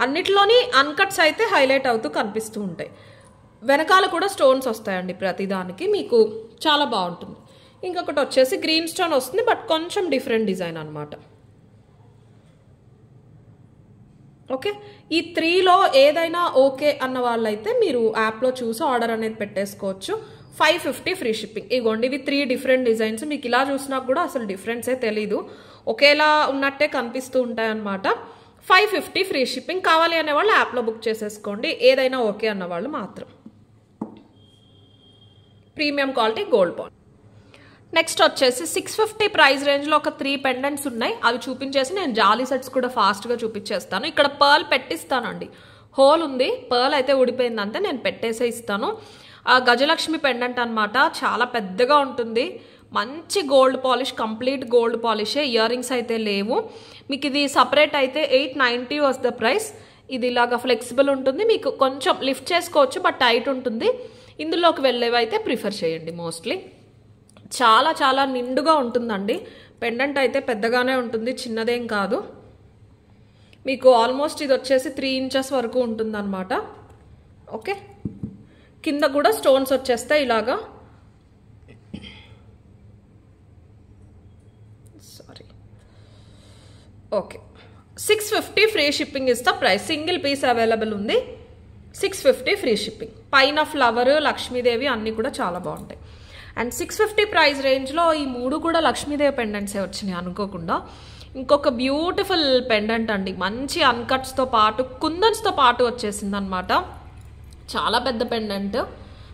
అన్నిట్లోని అన్కట్స్ అయితే హైలైట్ అవుతూ కనిపిస్తూ ఉంటాయి వెనకాల కూడా స్టోన్స్ వస్తాయండి ప్రతిదానికి మీకు చాలా బాగుంటుంది ఇంకొకటి వచ్చేసి గ్రీన్ స్టోన్ వస్తుంది బట్ కొంచెం డిఫరెంట్ డిజైన్ అనమాట ఓకే ఈ త్రీలో ఏదైనా ఓకే అన్న వాళ్ళైతే మీరు యాప్లో చూసి ఆర్డర్ అనేది పెట్టేసుకోవచ్చు ఫైవ్ ఫిఫ్టీ ఫ్రీ షిప్పింగ్ ఇగోండి ఇవి త్రీ డిఫరెంట్ డిజైన్స్ మీకు ఇలా చూసినా కూడా అసలు డిఫరెన్సే తెలీదు ఒకేలా ఉన్నట్టే కనిపిస్తూ ఉంటాయన్నమాట ఫైవ్ ఫిఫ్టీ ఫ్రీ షిప్పింగ్ కావాలి అనేవాళ్ళు యాప్లో బుక్ చేసేసుకోండి ఏదైనా ఓకే అన్నవాళ్ళు మాత్రం premium quality gold bond next వచ్చేసి సిక్స్ ఫిఫ్టీ ప్రైస్ రేంజ్లో ఒక త్రీ పెండెంట్స్ ఉన్నాయి అవి చూపించేసి నేను జాలీ సెట్స్ కూడా ఫాస్ట్గా చూపించేస్తాను ఇక్కడ పర్ల్ పెట్టిస్తానండి హోల్ ఉంది పర్ల్ అయితే ఊడిపోయిందంటే నేను పెట్టేసే ఇస్తాను ఆ గజలక్ష్మి పెండెంట్ అనమాట చాలా పెద్దగా ఉంటుంది మంచి గోల్డ్ పాలిష్ కంప్లీట్ గోల్డ్ పాలిషే ఇయర్ రింగ్స్ అయితే లేవు మీకు ఇది సపరేట్ అయితే eight ninety was the price ఇది ఇలాగా ఫ్లెక్సిబుల్ ఉంటుంది మీకు కొంచెం లిఫ్ట్ చేసుకోవచ్చు బట్ టైట్ ఉంటుంది ఇందులోకి వెళ్ళేవి అయితే ప్రిఫర్ చేయండి మోస్ట్లీ చాలా చాలా నిండుగా ఉంటుందండి పెండెంట్ అయితే పెద్దగానే ఉంటుంది చిన్నదేం కాదు మీకు ఆల్మోస్ట్ ఇది వచ్చేసి త్రీ ఇంచెస్ వరకు ఉంటుందన్నమాట ఓకే కింద కూడా స్టోన్స్ వచ్చేస్తాయి ఇలాగా sorry okay six fifty free shipping ఇస్తా ప్రైస్ సింగిల్ పీస్ అవైలబుల్ ఉంది సిక్స్ ఫిఫ్టీ ఫ్రీ షిప్పింగ్ పైన ఫ్లవర్ లక్ష్మీదేవి అన్నీ కూడా చాలా బాగుంటాయి అండ్ సిక్స్ ఫిఫ్టీ ప్రైస్ రేంజ్లో ఈ మూడు కూడా లక్ష్మీదేవి పెండెంట్సే వచ్చినాయి అనుకోకుండా ఇంకొక బ్యూటిఫుల్ పెండెంట్ అండి మంచి అన్కట్స్తో పాటు కుందన్స్తో పాటు వచ్చేసింది అనమాట చాలా పెద్ద పెండెంట్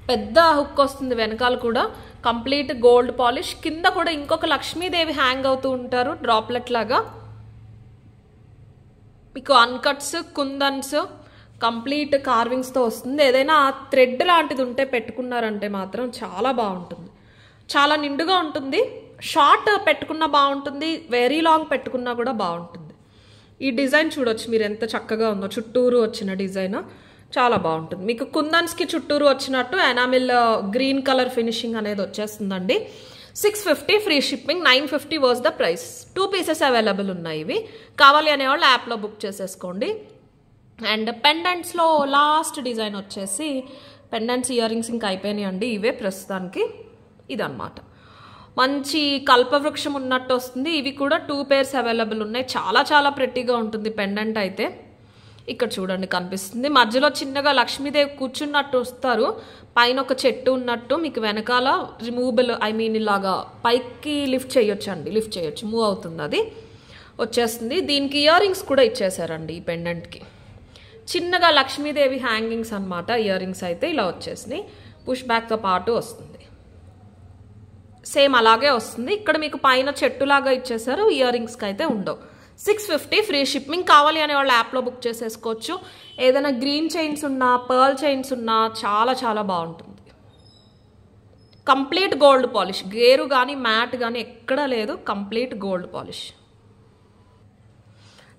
పెద్ద హుక్ వస్తుంది వెనకాల కూడా కంప్లీట్ గోల్డ్ పాలిష్ కింద కూడా ఇంకొక లక్ష్మీదేవి హ్యాంగ్ అవుతూ ఉంటారు డ్రాప్లెట్ లాగా మీకు అన్కట్స్ కుందన్స్ కంప్లీట్ కార్వింగ్స్తో వస్తుంది ఏదైనా థ్రెడ్ లాంటిది ఉంటే పెట్టుకున్నారంటే మాత్రం చాలా బాగుంటుంది చాలా నిండుగా ఉంటుంది షార్ట్ పెట్టుకున్నా బాగుంటుంది వెరీ లాంగ్ పెట్టుకున్నా కూడా బాగుంటుంది ఈ డిజైన్ చూడొచ్చు మీరు ఎంత చక్కగా ఉందో చుట్టూరు వచ్చిన డిజైన్ చాలా బాగుంటుంది మీకు కుందన్స్కి చుట్టూరు వచ్చినట్టు enamel uh, green colour finishing అనేది వచ్చేస్తుందండి six fifty free shipping nine fifty was the price two pieces available ఉన్నాయి ఇవి కావాలి అనేవాళ్ళు యాప్లో బుక్ చేసేసుకోండి అండ్ పెండెంట్స్లో లాస్ట్ డిజైన్ వచ్చేసి పెండెంట్స్ ఇయర్ రింగ్స్ ఇంకా అయిపోయినాయి అండి ఇవే ప్రస్తుతానికి ఇదనమాట మంచి కల్పవృక్షం ఉన్నట్టు వస్తుంది ఇవి కూడా టూ పేర్స్ అవైలబుల్ ఉన్నాయి చాలా చాలా ప్రెట్టీగా ఉంటుంది పెండెంట్ అయితే ఇక్కడ చూడండి కనిపిస్తుంది మధ్యలో చిన్నగా లక్ష్మీదేవి కూర్చున్నట్టు వస్తారు పైన ఒక చెట్టు ఉన్నట్టు మీకు వెనకాల రిమూవబుల్ ఐ మీన్ ఇలాగా పైకి లిఫ్ట్ చేయొచ్చు అండి లిఫ్ట్ చేయొచ్చు మూవ్ అవుతుంది అది వచ్చేస్తుంది దీనికి ఇయర్ రింగ్స్ కూడా ఇచ్చేసారండి ఈ పెండెంట్కి చిన్నగా లక్ష్మీదేవి హ్యాంగింగ్స్ అనమాట ఇయర్ రింగ్స్ అయితే ఇలా వచ్చేసినాయి పుష్ బ్యాక్తో పాటు వస్తుంది సేమ్ అలాగే వస్తుంది ఇక్కడ మీకు పైన చెట్టులాగా ఇచ్చేసారు ఇయర్ రింగ్స్కి అయితే ఉండవు సిక్స్ ఫిఫ్టీ ఫ్రీ షిప్పింగ్ కావాలి అనే వాళ్ళు యాప్లో బుక్ చేసేసుకోవచ్చు ఏదైనా గ్రీన్ చైన్స్ ఉన్నా పర్ల్ చైన్స్ ఉన్నా చాలా చాలా బాగుంటుంది కంప్లీట్ గోల్డ్ పాలిష్ గేరు కానీ మ్యాట్ కానీ ఎక్కడా లేదు కంప్లీట్ గోల్డ్ పాలిష్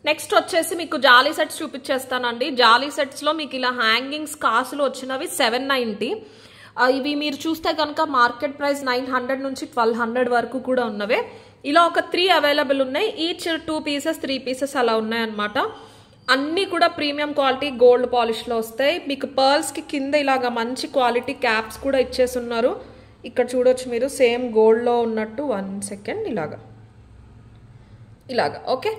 నెక్స్ట్ వచ్చేసి మీకు జాలీ సెట్స్ చూపించేస్తానండి జాలీ సెట్స్లో మీకు ఇలా హ్యాంగింగ్స్ కాసులు వచ్చినవి సెవెన్ నైంటీ ఇవి మీరు చూస్తే కనుక మార్కెట్ ప్రైస్ నైన్ హండ్రెడ్ నుంచి ట్వెల్వ్ హండ్రెడ్ వరకు కూడా ఉన్నవే ఇలా ఒక త్రీ అవైలబుల్ ఉన్నాయి each two pieces three pieces అలా ఉన్నాయన్నమాట అన్నీ కూడా ప్రీమియం క్వాలిటీ గోల్డ్ పాలిష్లో వస్తాయి మీకు పర్ల్స్కి కింద ఇలాగ మంచి క్వాలిటీ క్యాప్స్ కూడా ఇచ్చేసి ఉన్నారు ఇక్కడ చూడొచ్చు మీరు సేమ్ గోల్డ్లో ఉన్నట్టు వన్ సెకండ్ ఇలాగా ఇలాగా ఓకే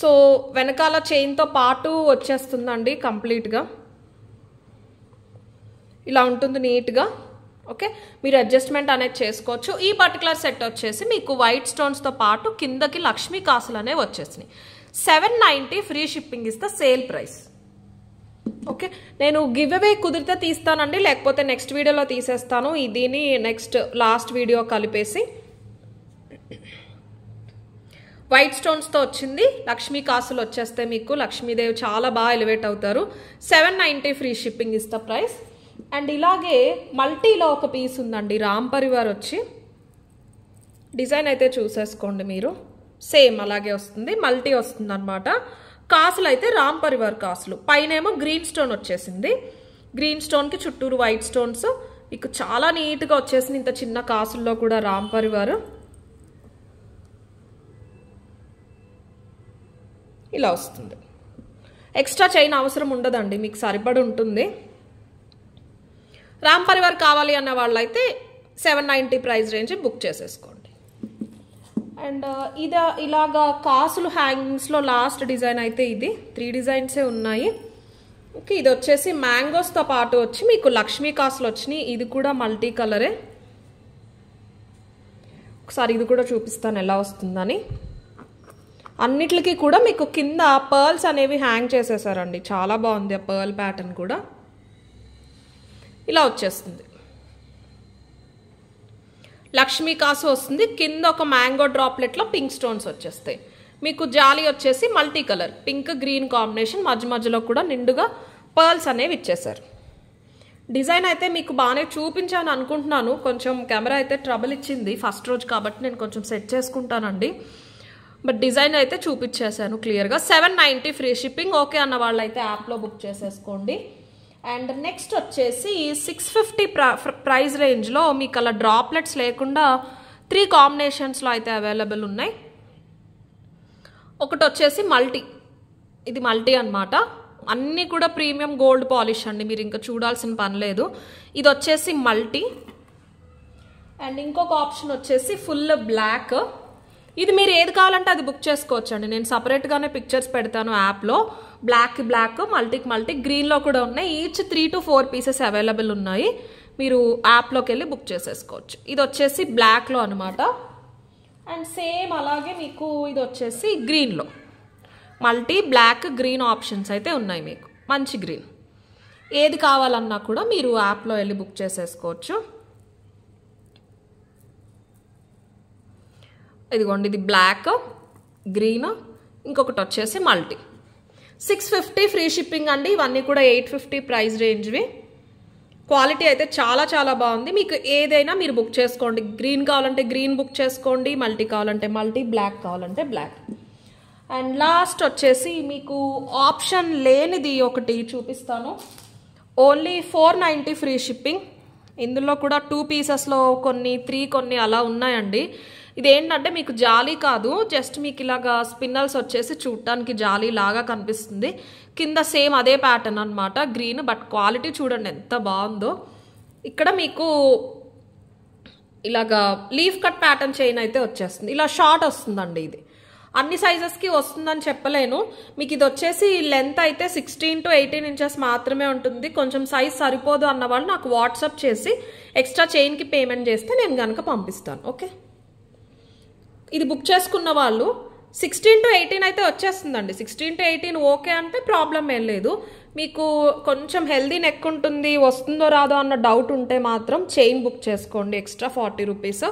సో వెనకాల చైన్తో పాటు వచ్చేస్తుందండి కంప్లీట్గా ఇలా ఉంటుంది నీట్గా ఓకే మీరు అడ్జస్ట్మెంట్ అనేది చేసుకోవచ్చు ఈ పర్టికులర్ సెట్ వచ్చేసి మీకు వైట్ స్టోన్స్తో పాటు కిందకి లక్ష్మీ కాసులు అనేవి వచ్చేసినాయి సెవెన్ నైంటీ ఫ్రీ షిప్పింగ్ ఇస్తా సేల్ ప్రైస్ ఓకే నేను గివ్ అవే కుదిరితే తీస్తానండి లేకపోతే నెక్స్ట్ వీడియోలో తీసేస్తాను దీన్ని నెక్స్ట్ లాస్ట్ వీడియో కలిపేసి వైట్ స్టోన్స్తో వచ్చింది లక్ష్మీ కాసులు వచ్చేస్తే మీకు లక్ష్మీదేవి చాలా బాగా ఎలివేట్ అవుతారు సెవెన్ నైంటీ ఫ్రీ షిప్పింగ్ ఇస్తా ప్రైస్ అండ్ ఇలాగే మల్టీలో ఒక పీస్ ఉందండి రామ్ పరివార్ వచ్చి డిజైన్ అయితే చూసేసుకోండి మీరు సేమ్ అలాగే వస్తుంది మల్టీ వస్తుంది అనమాట కాసులు అయితే రామ్ పరివార్ కాసులు పైనేమో గ్రీన్ స్టోన్ వచ్చేసింది గ్రీన్ స్టోన్కి చుట్టూరు వైట్ స్టోన్స్ ఇక చాలా నీట్గా వచ్చేసింది ఇంత చిన్న కాసుల్లో కూడా రామ్ పరివారు ఇలా వస్తుంది ఎక్స్ట్రా చైన్ అవసరం ఉండదండి మీకు సరిపడి ఉంటుంది రామ్ పరివార్ కావాలి అన్న వాళ్ళైతే seven ninety price range book చేసేసుకోండి అండ్ uh, ఇది ఇలాగా కాసులు హ్యాంగింగ్స్లో లాస్ట్ డిజైన్ అయితే ఇది త్రీ డిజైన్సే ఉన్నాయి ఓకే ఇది వచ్చేసి మ్యాంగోస్తో పాటు వచ్చి మీకు లక్ష్మీ కాసులు వచ్చినాయి ఇది కూడా మల్టీ కలరే ఒకసారి ఇది కూడా చూపిస్తాను ఎలా వస్తుందని అన్నిటికీ కూడా మీకు కింద పర్ల్స్ అనేవి హ్యాంగ్ చేసేసారండి చాలా బాగుంది ఆ పర్ల్ ప్యాటర్న్ కూడా ఇలా వచ్చేస్తుంది లక్ష్మీ కాసు వస్తుంది కింద ఒక మ్యాంగో డ్రాప్లెట్లో పింక్ స్టోన్స్ వచ్చేస్తాయి మీకు జాలి వచ్చేసి multi colour pink green combination మధ్య మధ్యలో కూడా నిండుగా పర్ల్స్ అనేవి ఇచ్చేసారు డిజైన్ అయితే మీకు బాగానే చూపించాను అనుకుంటున్నాను కొంచెం కెమెరా అయితే ట్రబుల్ ఇచ్చింది ఫస్ట్ రోజు కాబట్టి నేను కొంచెం సెట్ చేసుకుంటానండి బట్ డిజైన్ అయితే చూపించేశాను క్లియర్గా seven ninety free shipping okay అన్న వాళ్ళు అయితే యాప్లో బుక్ చేసేసుకోండి అండ్ నెక్స్ట్ వచ్చేసి సిక్స్ ఫిఫ్టీ ప్రైస్ రేంజ్లో మీకు అలా డ్రాప్లెట్స్ లేకుండా త్రీ కాంబినేషన్స్లో అయితే అవైలబుల్ ఉన్నాయి ఒకటి వచ్చేసి మల్టీ ఇది మల్టీ అనమాట అన్నీ కూడా ప్రీమియం గోల్డ్ పాలిష్ అండి మీరు ఇంకా చూడాల్సిన పని లేదు ఇది వచ్చేసి మల్టీ అండ్ ఇంకొక ఆప్షన్ వచ్చేసి ఫుల్ బ్లాక్ ఇది మీరు ఏది కావాలంటే అది బుక్ చేసుకోవచ్చండి నేను సపరేట్గానే పిక్చర్స్ పెడతాను యాప్లో బ్లాక్ బ్లాక్ మల్టీకి మల్టీ గ్రీన్లో కూడా ఉన్నాయి each three to four pieces available ఉన్నాయి మీరు యాప్లోకి వెళ్ళి బుక్ చేసేసుకోవచ్చు ఇది వచ్చేసి బ్లాక్లో అనమాట అండ్ సేమ్ అలాగే మీకు ఇది వచ్చేసి గ్రీన్లో మల్టీ బ్లాక్ గ్రీన్ ఆప్షన్స్ అయితే ఉన్నాయి మీకు మంచి గ్రీన్ ఏది కావాలన్నా కూడా మీరు యాప్లో వెళ్ళి బుక్ చేసేసుకోవచ్చు ఇదిగోండి ఇది బ్లాక్ గ్రీన్ ఇంకొకటి వచ్చేసి multi six fifty free shipping అండి ఇవన్నీ కూడా ఎయిట్ ఫిఫ్టీ ప్రైస్ రేంజ్వి క్వాలిటీ అయితే చాలా చాలా బాగుంది మీకు ఏదైనా మీరు బుక్ చేసుకోండి గ్రీన్ కావాలంటే గ్రీన్ బుక్ చేసుకోండి మల్టీ కావాలంటే మల్టీ బ్లాక్ కావాలంటే బ్లాక్ అండ్ లాస్ట్ వచ్చేసి మీకు ఆప్షన్ లేనిది ఒకటి చూపిస్తాను only four ninety free shipping ఇందులో కూడా టూ పీసెస్లో కొన్ని త్రీ కొన్ని అలా ఉన్నాయండి ఇదేంటంటే మీకు జాలీ కాదు జస్ట్ మీకు ఇలాగా స్పిన్నల్స్ వచ్చేసి చూడటానికి జాలీ లాగా కనిపిస్తుంది కింద సేమ్ అదే ప్యాటర్న్ అనమాట గ్రీన్ బట్ క్వాలిటీ చూడండి ఎంత బాగుందో ఇక్కడ మీకు ఇలాగా లీఫ్ కట్ ప్యాటర్న్ చైన్ అయితే వచ్చేస్తుంది ఇలా షార్ట్ వస్తుందండి ఇది అన్ని సైజెస్కి వస్తుందని చెప్పలేను మీకు ఇది వచ్చేసి లెంత్ అయితే సిక్స్టీన్ టు ఎయిటీన్ ఇంచెస్ మాత్రమే ఉంటుంది కొంచెం సైజ్ సరిపోదు అన్న వాళ్ళు నాకు వాట్సాప్ చేసి ఎక్స్ట్రా చైన్కి పేమెంట్ చేస్తే నేను కనుక పంపిస్తాను ఓకే ఇది బుక్ చేసుకున్న వాళ్ళు సిక్స్టీన్ టు ఎయిటీన్ అయితే వచ్చేస్తుందండి సిక్స్టీన్ టు ఎయిటీన్ ఓకే అంటే ప్రాబ్లం ఏం లేదు మీకు కొంచెం హెల్దీ నెక్ ఉంటుంది వస్తుందో రాదో అన్న డౌట్ ఉంటే మాత్రం చైన్ బుక్ చేసుకోండి ఎక్స్ట్రా ఫార్టీ రూపీస్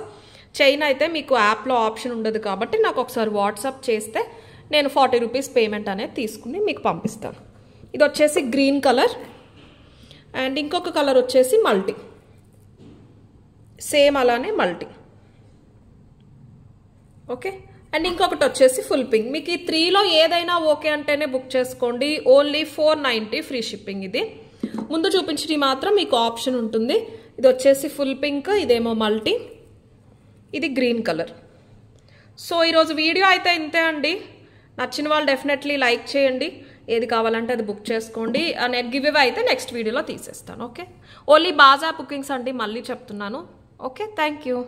చైన్ అయితే మీకు యాప్లో ఆప్షన్ ఉండదు కాబట్టి నాకు ఒకసారి వాట్సాప్ చేస్తే నేను ఫార్టీ రూపీస్ పేమెంట్ అనేది తీసుకుని మీకు పంపిస్తాను ఇది వచ్చేసి గ్రీన్ కలర్ అండ్ ఇంకొక కలర్ వచ్చేసి మల్టీ సేమ్ అలానే మల్టీ ఓకే అండ్ ఇంకొకటి వచ్చేసి ఫుల్ పింక్ మీకు ఈ త్రీలో ఏదైనా ఓకే అంటేనే బుక్ చేసుకోండి only four ninety free shipping ఇది ముందు చూపించినవి మాత్రం మీకు ఆప్షన్ ఉంటుంది ఇది వచ్చేసి ఫుల్ పింక్ ఇదేమో మల్టీ ఇది గ్రీన్ కలర్ సో ఈరోజు వీడియో అయితే ఇంతే అండి నచ్చిన వాళ్ళు డెఫినెట్లీ లైక్ చేయండి ఏది కావాలంటే అది బుక్ చేసుకోండి నేను గివ్ ఇవే అయితే నెక్స్ట్ వీడియోలో తీసేస్తాను ఓకే ఓన్లీ బాజా బుకింగ్స్ అండి మళ్ళీ చెప్తున్నాను ఓకే థ్యాంక్